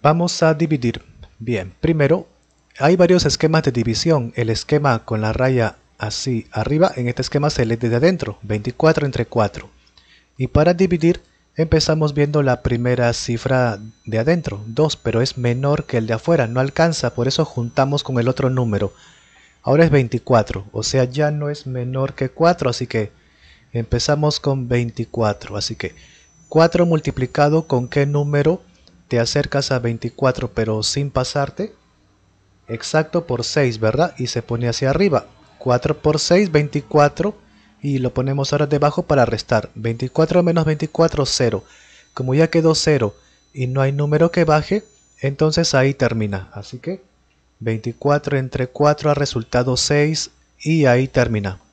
Vamos a dividir. Bien, primero hay varios esquemas de división. El esquema con la raya así arriba, en este esquema se lee desde adentro, 24 entre 4. Y para dividir empezamos viendo la primera cifra de adentro, 2, pero es menor que el de afuera, no alcanza, por eso juntamos con el otro número. Ahora es 24, o sea ya no es menor que 4, así que empezamos con 24. Así que 4 multiplicado con qué número te acercas a 24 pero sin pasarte, exacto por 6, ¿verdad? Y se pone hacia arriba, 4 por 6, 24, y lo ponemos ahora debajo para restar, 24 menos 24, 0. Como ya quedó 0 y no hay número que baje, entonces ahí termina, así que 24 entre 4 ha resultado 6 y ahí termina.